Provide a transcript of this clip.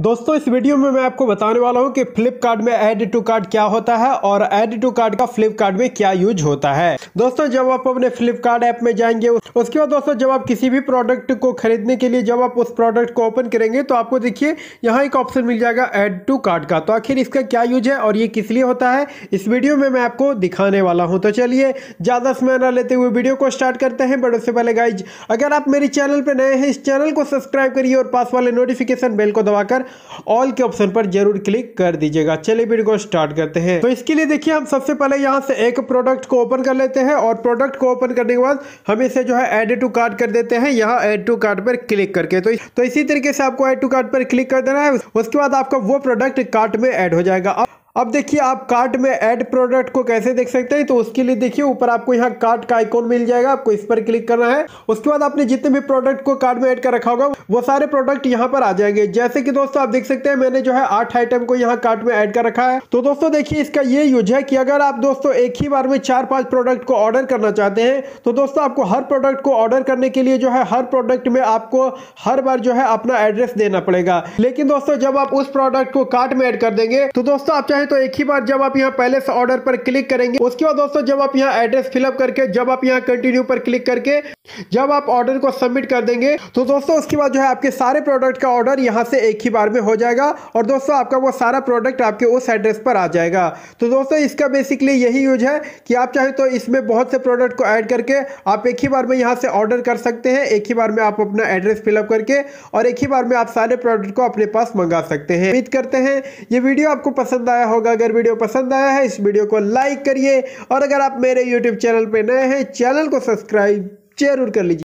दोस्तों इस वीडियो में मैं आपको बताने वाला हूं कि फ्लिपकार्ट में एड टू कार्ड क्या होता है और एड टू कार्ड का फ्लिपकार्ट में क्या यूज होता है दोस्तों जब आप अपने फ्लिपकार्ट ऐप में जाएंगे उसके बाद दोस्तों जब आप किसी भी प्रोडक्ट को खरीदने के लिए जब आप उस प्रोडक्ट को ओपन करेंगे तो आपको देखिए यहाँ एक ऑप्शन मिल जाएगा एड टू कार्ड का तो आखिर इसका क्या यूज है और ये किस लिए होता है इस वीडियो में मैं आपको दिखाने वाला हूँ तो चलिए ज़्यादा समय ना लेते हुए वीडियो को स्टार्ट करते हैं बट उससे पहले गाइज अगर आप मेरे चैनल पर नए हैं इस चैनल को सब्सक्राइब करिए और पास वाले नोटिफिकेशन बेल को दबाकर ऑल के ऑप्शन पर जरूर क्लिक कर दीजिएगा चलिए वीडियो को स्टार्ट करते हैं तो इसके लिए देखिए हम सबसे पहले यहाँ से एक प्रोडक्ट को ओपन कर लेते हैं और प्रोडक्ट को ओपन करने के बाद हम इसे जो है एड टू कार्ड कर देते हैं यहाँ एड टू कार्ड पर क्लिक करके तो, तो इसी तरीके से आपको एड टू कार्ड पर क्लिक कर देना है उसके बाद आपका वो प्रोडक्ट कार्ट में एड हो जाएगा अब देखिए आप कार्ट में ऐड प्रोडक्ट को कैसे देख सकते हैं तो उसके लिए देखिए ऊपर आपको यहाँ कार्ट का आइकॉन मिल जाएगा आपको इस पर क्लिक करना है उसके बाद आपने जितने भी प्रोडक्ट को कार्ड में ऐड कर रखा होगा वो सारे प्रोडक्ट यहाँ पर आ जाएंगे जैसे कि दोस्तों आप देख सकते हैं मैंने जो है आठ आइटम को यहाँ कार्ट में एड कर रखा है तो दोस्तों देखिए इसका ये यूज है कि अगर आप दोस्तों एक ही बार में चार पांच प्रोडक्ट को ऑर्डर करना चाहते हैं तो दोस्तों आपको हर प्रोडक्ट को ऑर्डर करने के लिए जो है हर प्रोडक्ट में आपको हर बार जो है अपना एड्रेस देना पड़ेगा लेकिन दोस्तों जब आप उस प्रोडक्ट को कार्ट में एड कर देंगे तो दोस्तों आप चाहे तो एक ही बार जब आप यहाँ पहले से ऑर्डर पर क्लिक करेंगे उसके बाद दोस्तों जब आप यहाँ एड्रेस फिलअप करके जब आप यहाँ कंटिन्यू पर क्लिक करके जब आप ऑर्डर को सबमिट कर देंगे तो दोस्तों उसके बाद जो है आपके सारे प्रोडक्ट का ऑर्डर यहाँ से एक ही बार में हो जाएगा और दोस्तों आपका वो सारा प्रोडक्ट आपके उस एड्रेस पर आ जाएगा तो दोस्तों इसका बेसिकली यही यूज है कि आप चाहे तो इसमें बहुत से प्रोडक्ट को ऐड करके आप एक ही बार में यहाँ से ऑर्डर कर सकते हैं एक ही बार में आप अपना एड्रेस फिलअप करके और एक ही बार में आप सारे प्रोडक्ट को अपने पास मंगा सकते हैं उम्मीद करते हैं ये वीडियो आपको पसंद आया हो होगा अगर वीडियो पसंद आया है इस वीडियो को लाइक करिए और अगर आप मेरे यूट्यूब चैनल पर नए हैं चैनल को सब्सक्राइब जरूर कर लीजिए